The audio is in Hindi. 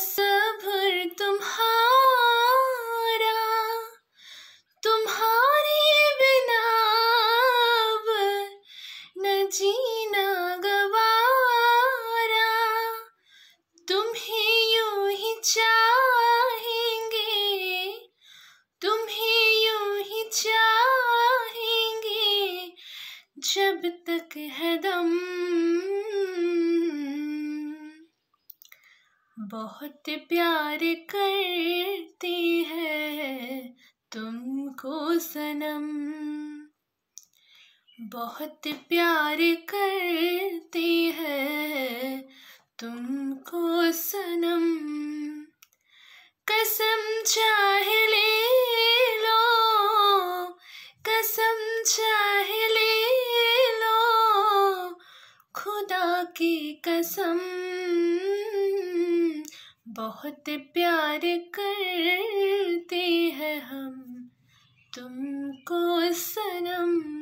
सब्र तुम्हारा तुम्हारे बिना न जीना गवारा तुम्हें यूं ही चाहेंगे तुम्हें यूं ही चाहेंगे जब तक है दम बहुत प्यार करती है तुमको सनम बहुत प्यार करती है तुमको सनम कसम चाहे ले लो कसम चाहे ले लो खुदा की कसम बहुत प्यार करते हैं हम तुमको सनम